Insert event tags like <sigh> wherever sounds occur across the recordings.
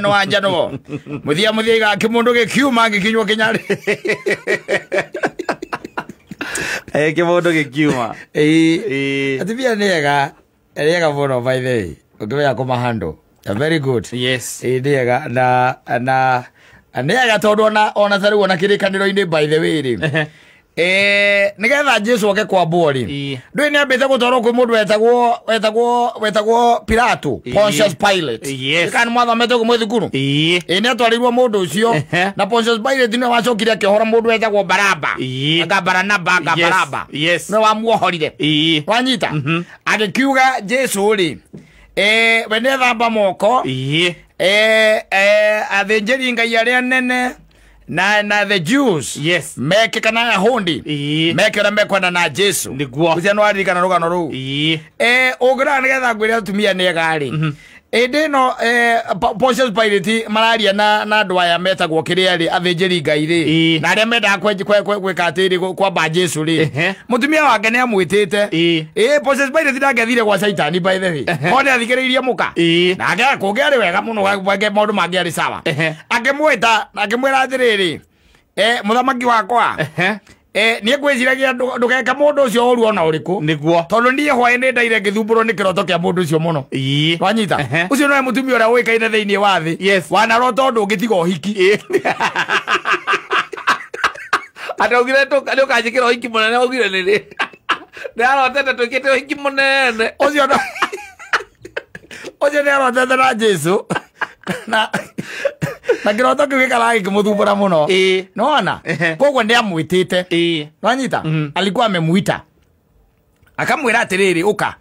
no wa njano muthia muthia igaki mundu gikiuma ngikinywo kinyari eh kimundu gikiuma eh atibia niega niega muno by the way ukimenya a very good yes eh niega na na niega tondu ona ona tariu ona kirikaniro-ini by the way ri ä nä getha jesu oke kwambwo rä ndå ni nä ambä te gå twarwo kwä må ndå wetagwo wetagwo wetagwo pilato pontius pilate kana nä mwathomete å guo mwä thukuru ä nä atwarä må ndå å cio na pontius pilate nä wacokire akä hora må ndå aga baraba ngabaranaba ngabaraba nä wamuohorire wanyita mhm. agä kiuga jesu rä we nä ethamba moko athä njä ri ngai arä a nene na na the jews yes mekikana yahundi mekiramekwana na jesu niguo ucia kana rugano ruu ii e, eh, ungiraa nigetha ngwire atumia niega ri mm -hmm ĩndĩ ĩno pocius pirate mararia na na andũ aya metagwo kĩrĩa rĩ athĩnjĩri ngai rĩ na arĩa mendaga gwĩka atĩrĩ kwamba jesu rĩ mũtumia wake nĩ amwĩtĩte ĩĩ pocius pirate ndangĩathire gwa caitani by the way ko nĩ athikĩrĩirie mũka nake kũngĩarĩ wega mũno maũndũ mangĩarĩ sawa akĩmwĩta akĩmwĩra atĩrĩrĩ mũthamaki wakwa eh nie ngwiciragia ndugeka mundu ucio uru ona uriku niguo tondu ndie hwae ni ndaire ngithumburwo ni kiroto kia mundu ucio muno wanyita ucio noe mutumia uria uikaine thiini wa thi yes. wanarwo tondu ngitiga uhiki ataugire <laughs> ni ukanjikira uhiki munene augire niri ndarotete twikite uhiki munene ucio ucio ni arotete na jesu <laughs> na na kä roto kä gä karaga kä må thumbå må no nona koguo nä amwä tä te nwanyita mm-hmm. alikuwa amemwita akamwä ra atä rä rä å ka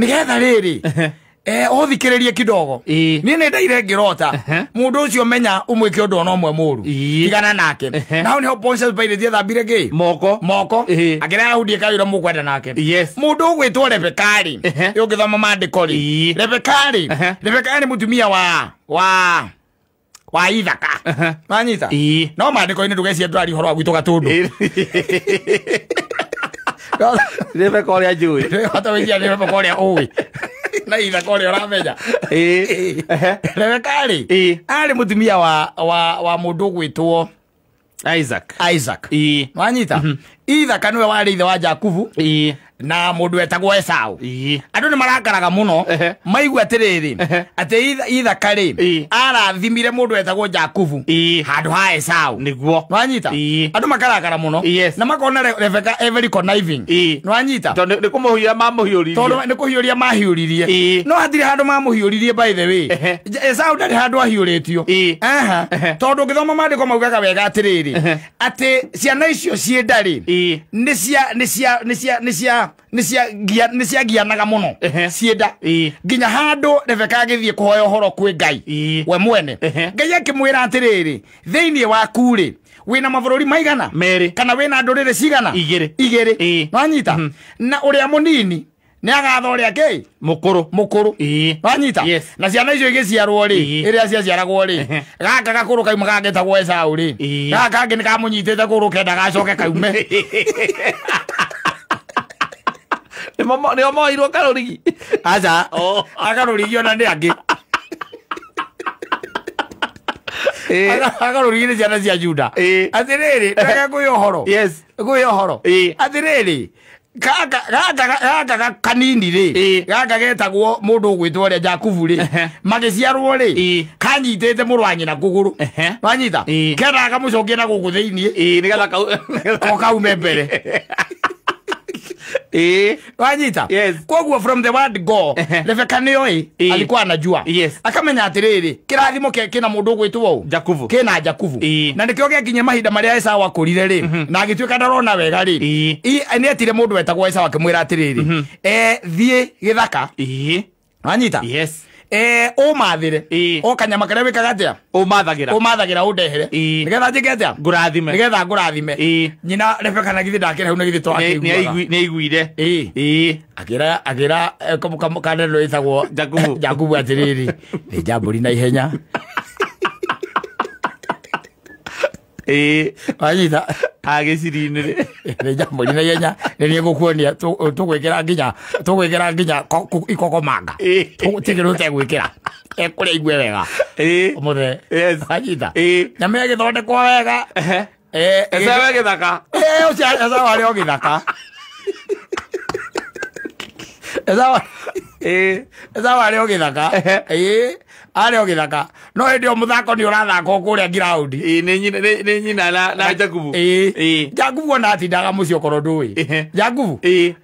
nä getha rä rä e, ũthikĩrĩrie kidogo niĩ nĩ ndaire ngĩrota mũndũ ũcio menya ũmwĩke ũndũ ona ũmwe mũru tigana nake nao nĩho Pontius Pilate ethambire ngĩ moko moko akĩrĩa Ayahudi ĩkayũra mũkwenda nake mũndũ ũgwĩtwo Rebekari ũngĩthoma maandĩko rĩ Rebekari Rebekari mũtumia wa wa wa ithaka wanyita no mandiko inä ndå gecie tå horo wa gwitå gatå ndå rebeka å rä a njå ĩhota wä cia rebeka a å na ithaka å rä a å ramenya rebeka rä arä må tumia wa må ndå gwä two isaac isaac wanyita ithaka niwe warä ithe wa jakubu na må ndå wetagwo esau andå nä marakaraga må no maigua atä rä rä atä ithaka arathimire må ndå wetagwo jakubu handå ha esau niguo nwanyita andå makarakara må no na makona rebeka every conniving nä kå må hiå mamå hiå ririe ria mahiå ririe no hatirä handå mamå hiå ririe by the esau ndarä handå ahiå rä tio tondå ngä thoma mandä ko maugaga wega atä rä rä atä ciana icio ciä ndarä nä ciagianaga må no cienda nginya handå rebeka agä thiä kå hoya å horo kwä ngai we mwene ngai akä mwä ra atä rä rä thä iniä wakurä wina mavururi maigana merä kana mhm. na ndå rä rä cigana igä rä igä rä nanyita na å rä a må nini nä agatha å rä a må kå rå må wanyita na ciana icio igä ciarwo rä a ciaciaragwo rä gaka gakå rå kauma gangetagwo ecaå gaka ngä nä kamå nyitä te kå rå kenda gacoke kaume <laughs> nä moirwo karå rigi aca oh. akarå rigi ona nä angä agarurire ciana cia juda atĩrĩrĩ ndage <laughs> gwĩ ũhoro gwĩ ũhoro atĩrĩrĩ gaka kanini rä gaka getagwo må ndå å gwä two rä a jakubu rä magä ciarwo rä kanyitä te må rå na kå gå rå wanyita kendaga kamå cokie na gå kå thä iniä kaume mbere <laughs> E? wanyita yes. koguo from the word go lebekanio i e, eh. alikuwa anajua yes. akamenya atiriri kirathimo kina mundu ugwitwo jakuvu kina jakuvu eh. na nikio gekinya mahinda maria esa wakurire ri mm -hmm. na agituika ndarona wega ri i nietire mundu wetagwo esa wakimwira atiriri mm -hmm. eh thie githaka e. wanyita yes umathire o kanyama karia wikaga atia umathagira umathagira undehere nigetha njike atia ngurathime nigetha ngurathime nyina rebeka na githi ndakira hau na githi twakiiguire agira agira eh, kanenero ithagwo jakubu <laughs> jakubu atiriri ni jamburi na ihenya <laughs> ä wanyita agä <laughs> cirinä rä nä nyamå ri naihenya nä niä gå kuonia tå kä ra nginya tå nginya ikogomanga tigä rå tegwä kä ra ekå rä aigue wega må the wanyita nyama ä gä thondekwo wega ecewe gä thaka ecewarä o gä thaka ecawarä o gä thaka arä gä thaka no hä ndä muthako nä å kå rä a ground nä nyina na jakubu jakubu ona atindaga må ciä å korwo ndå ä jakubu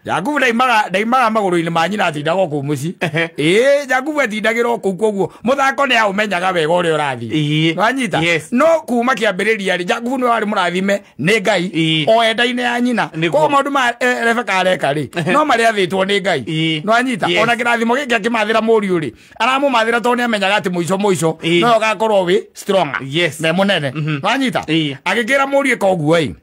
jakubu ndaimaga magå rå-inä ma nyina atindaga å kå må ci ä jakubu atindagä ra kå u koguo må thako nä aå menyaga wega å rä a å rathi wanyita no kuma kä ambä rä ria rä jakubu nä warä må rathime nä ngai o endaine ya nyina koguo maå ndå ma e, rebeka areka rä no marä athä two nä ngai nwanyita ona kä rathimo gä kä akä mathä ra må riå rä aramå mathä ra tondå nä amenyaga atä må ico må ico no gakorwo wi stronger yes ne munene mhm. wanyita agigira murie koguo i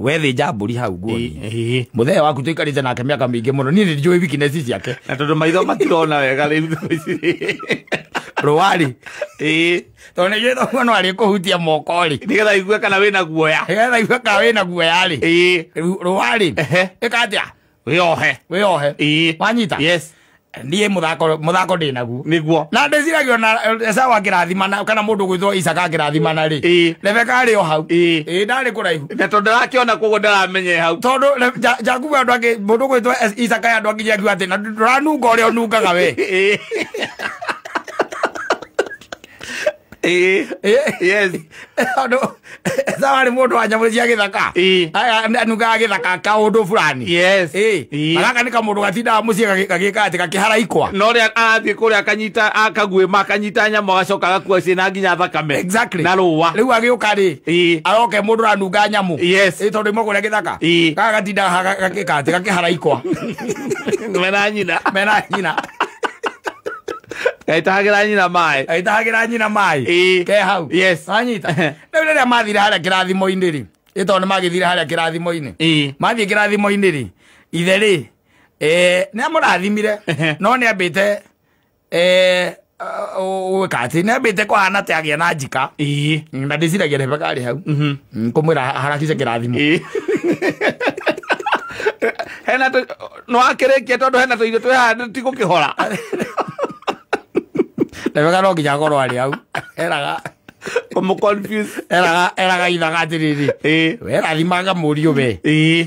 wethi njamburi hau nguoni muthee waku tuikarite nake miaka mingi muno nie ndinjui weakness yake na tondu maitho matirona wega riu thiku ici rwari tondå Tone gäthogwo no arä kå hutia moko-rä nä getha igua kana wä na guoya nä getha igua kana wä na guoya Eh. rwari ä katä a wä ohe wä ohe wanyita yes niä må thako ndä naguo nä guo na ndä ciragia ona esawa akä rathimana kana må ndå gwä two isaka akä rathimana rä rebekarä o hau ä ndarä kå raihu na tondå ndarakä ona koguo ndaramenye hau tondå jakuba andå angä må ndå gwä two isaka andå anginya ngiu atä na ndå ranunga å rä a å nungaga we <laughs> tha warä må ndå wa nyamå cia gä thaka gä thaka kaå ndå burani gaka nä kamå ndå gatindaga må ciä gagä ka atä gakä haraikwa no rä a arathiä kå rä a kanyita akaguä ma kanyita nyama gacoka gakua ciä na nginya thakamena na rå wa rä u agä å ka rä aroke må ndå ranunga nyamå tondå imwe kå rä a gä thaka gaka gatindaga gagä ka atä gakä haraikwa mena <laughs> mena nyina gaitagä ra nyina maä ke hau anyita <laughs> rä u rä rä a mathire harä a kä rathimo-inä rä ä tondå nä magä thire harä a kä rathimo-inä mathiä kä rathimo-inä rä ithe rä nä amå rathimire <laughs> no nä ambä te gwä ka atä nä ambä te a na njika na ndä ciragia hau kå mwä ra harakice hena nä wakä rä kia tondå hena tå irio twä haha tigå kä hora <laughs> nebeka no nginya akorwo arĩ au <laughs> eraga <laughs> confuse eraga ithaga atĩrĩrĩ we rathimanga mũriũ we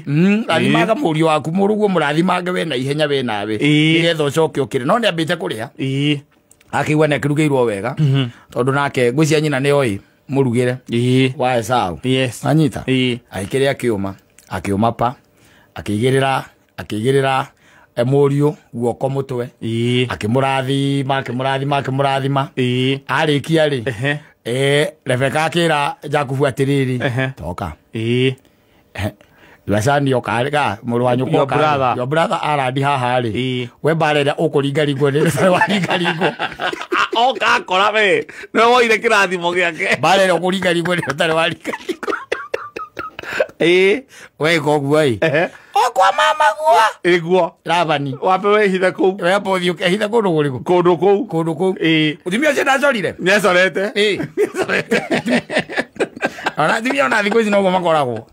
hmm, rathimanga mũriũ waku mũruguo mũrathimange we na ihenya we nawe nĩgetha ũcoke ũkĩrĩ no nĩ ambĩte kũrĩa akĩigua nĩ akĩrugĩirwo wega mm-hmm. tondå nake ngwĩ cia nyina nä oĩ må rugä re wa esau anyita agä kä rä a kä å ma akä å mapa akä igä rä ra akä igä rä muriu guoko mutwe akimurathima akimurathima akimurathima arikia ri e, rebeka akira jakubu atiriri toka lacani okariga muru wa nyuko okariga your brother arandi haha ri we mbara ĩrĩa ũkũringaringwo nĩ waringaringwo <laughs> oka akora we nĩ woire kĩrathimo gĩake mbara ĩrĩa ũkũringaringwo nĩ ũtarĩ waringaringwo ĩĩ weka ũguo ĩ okwa mama gua eh, igua labani wambe wehithe kuu weambe uthi ukehithe kundu kuriku kundu eh. kuu kundu kuu mutumia ucio ndacorire niacorete eh. <laughs> niacorete ona thimia ona thikå ici noguo makoragwo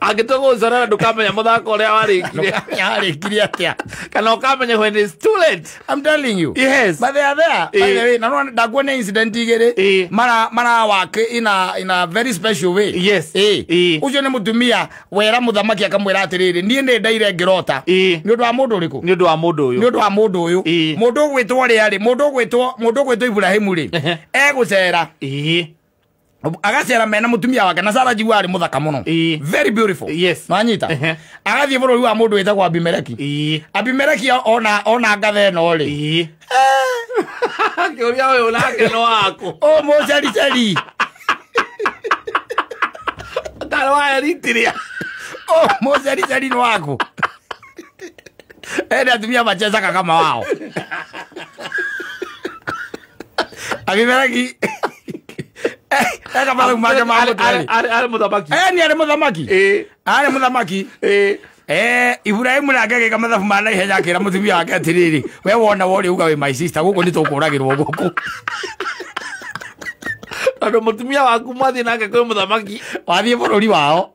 angä gå ndå kamenya må thako å rä a warä atä kana å kamenya when is too late i'm telling you yes but they are there eh. by the way na ndakuo nä incident igä rä eh. mara mara wake in a in a very special way yes eh, eh. ucio nä mutumia wera muthamaki akamwira atiriri nie nä ndaire ngirota nä å ndå wa må ndå å rä kå nä å ndå wa må ndå å yå nä å ndå wa må ndå å yå må ndå å gwä two rä a rä må ndå ibrahimu rä egå cera agaciara mena mutumia wake na sara jigua ari muthaka muno very beautiful yes manyita agathiä bå rå ri wa må ndå wä tagwo abimereki abimereki ona ona ngathe no rä eh. kä å ria å yå nake no wakå å må cericeri tarä waeritiria å må cericeri no wakå ende atumia machesaka kama wao <laughs> abimereki arä må thamaki arä må thamaki iburahimu nake agä ka mathabu ma naihe yakä ra må tumia wake atä rä rä we wona worä uga wä maicista gå kå nä tå kå ragä rwo gå kå tondå må tumia waku mwathiä nake kwä må thamaki wathiä bå rå ri wao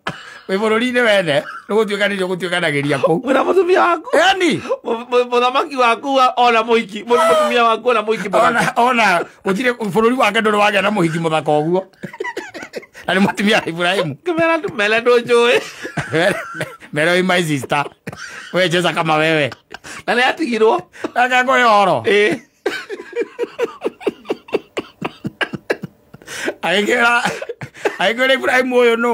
wä bå rå ri-inä wene gũtuĩka nĩ gũtuĩkanagĩria kũu mwĩna mũtumia waku yani mũthamaki waku ona mũhiki mũtumia waku ona mũhiki ona gũtirĩ bũrũri wake ndũrĩ wagĩa na mũhiki mũthaka ũguo na nĩ mũtumia wa ibrahimu kĩmera tu mele ndũ njũĩ mele wĩ my sister we jesa kama wewe na nĩ atigirwo akagwo yoro ĩĩ agĩkĩra agĩkĩra ibrahimu ũyũ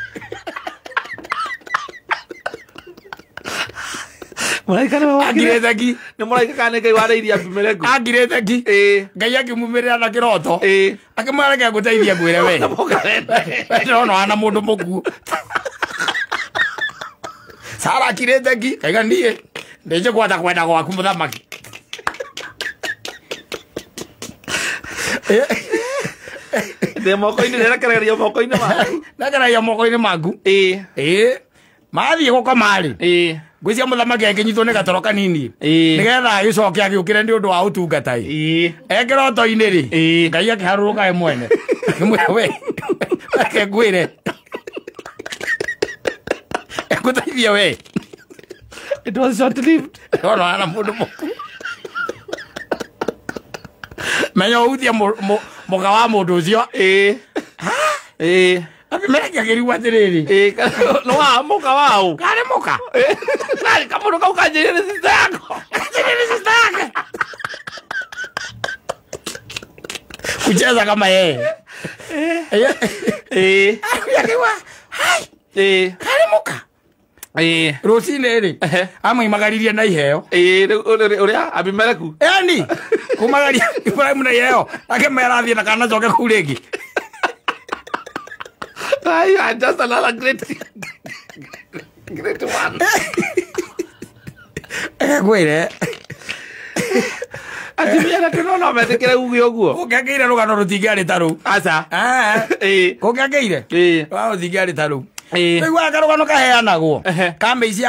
agire theki nä må raika kana nä ngai warä abimeleku agire theki ngai akä mumä rä ra na kä roto akä mwä reke ngå teithia ngwä re we ndärona wana må ndå må kuo sara akire theki kaiga niä ndä njä kwenda gwaku må thamaki ndä moko-inä ndärekereria moko-inä maku ndärekereria moko-inä maku ä ä mathiä gå komarä ngwĩcia mũthamaki angĩnyitwo nĩ gatoro kanini nĩ getha gĩcoke agĩũkĩre nĩ ũndũ wa ũtungata ĩ ekĩroto-inĩ rĩ ngai akĩharũrũka we mwene we reke ngwĩre ekũteithie we it was short lived rorana mũndũ mũku menya ũhutie muga wa mundu ũcio ĩĩ ĩĩ nĩmenyagĩrwo atĩrĩrĩ nĩ waamũka <laughs> waũ karĩmũka narĩ kamũndũ kau kanjĩrĩre cita yako kanjĩrĩre cita yake kucheza kama yeye akĩwa karĩmũka rå-cinä rä amwimagaririe na iheo å rä a ni yani kå na iheo akä merathiä ndakanacoke kuu rä ngä I had just another great, great one. Eh, eh, eh. Agwire. atumia na tunaona wametikire gugi uguo kukengeire rugano rutingiari na må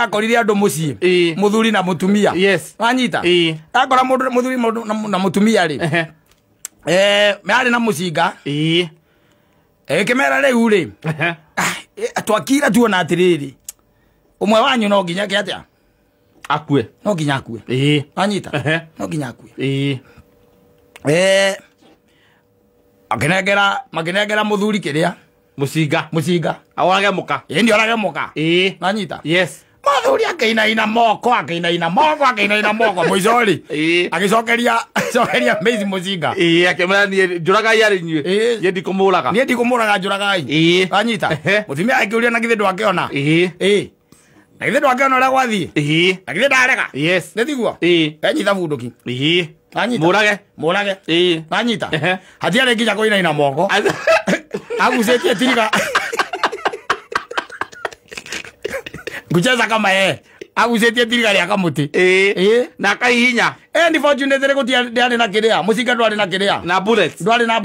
wanyita na mũtumia rĩ ngimera riu ri twakira tuona atiriri umwe wanyu no nginya ke atia akue no nginya akue ii anyita no nginya akue ii eh akinengera makinengera muthuri kiria mucinga mucinga aurage muka indi orage muka ii nanyita yes mathuri akeinaina moko akeinaina moko akeinaina moko mwicori <laughs> agicokeria acokeria maici mucinga akimera njuragai ari nyue niä ndikåmåraga niä ndikåmåraga njuragai anyita muthimi akiuria na githä ndwakeona na githä ndwakeona å rä a gwathiä na githä ndarega nä tiguo enyita bundu ki mårage mårage anyita hatiarä nginya kå inaina moko agucä tie tiriga kucheza kama yeye agucetie thirikari akamuti e, na akaihinya e, ni fortunate rä gå na kä rä a må cinga na kä rä a ndwarä na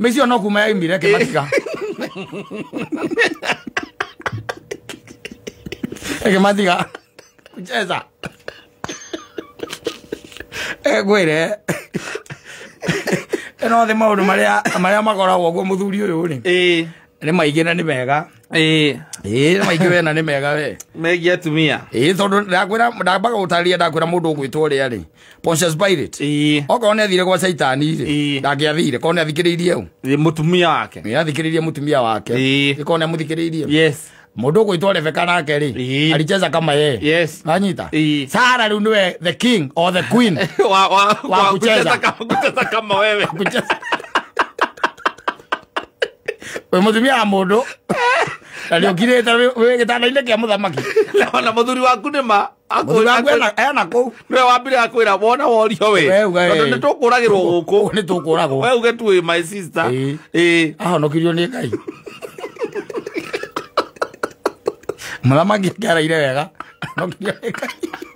mä no kuma yaimire kä matika <laughs> kä matika kucheza ngwä re ä marä a makoragwo guo må thuri å yå nä maingä na nä mega ä nä we na nä mega we megiä atumia ä tondå ndambaga gå tarä ria ndakwä ra må ndå å gwä two rä a rä okorwo nä athire gwa caitani rä ndangä athire korwo nä athikä rä irie u må tumia wake nä athikä rä irie må tumia wake ä korwo nä amå thikä rä irie mundu gwitwo rebeka nake ri alicheza kama yeye yes. anyita sara riu niwe the king or the queen <laughs> wa, wa, wa, wa kucheza kama wewe kucheza wä må tumia wa må ndå na nä å kirä te gä tanda-inä kä a må thamaki <laughs> ona må thuri waku nä ma ena kå u nä we wambire akwä ra wona worio wä nä tå kå ragä rwo gå kå nä tå kå ragwo we <laughs> uge my sister ä ahonokirio nä ngai <laughs> må thamaki wega nä ngai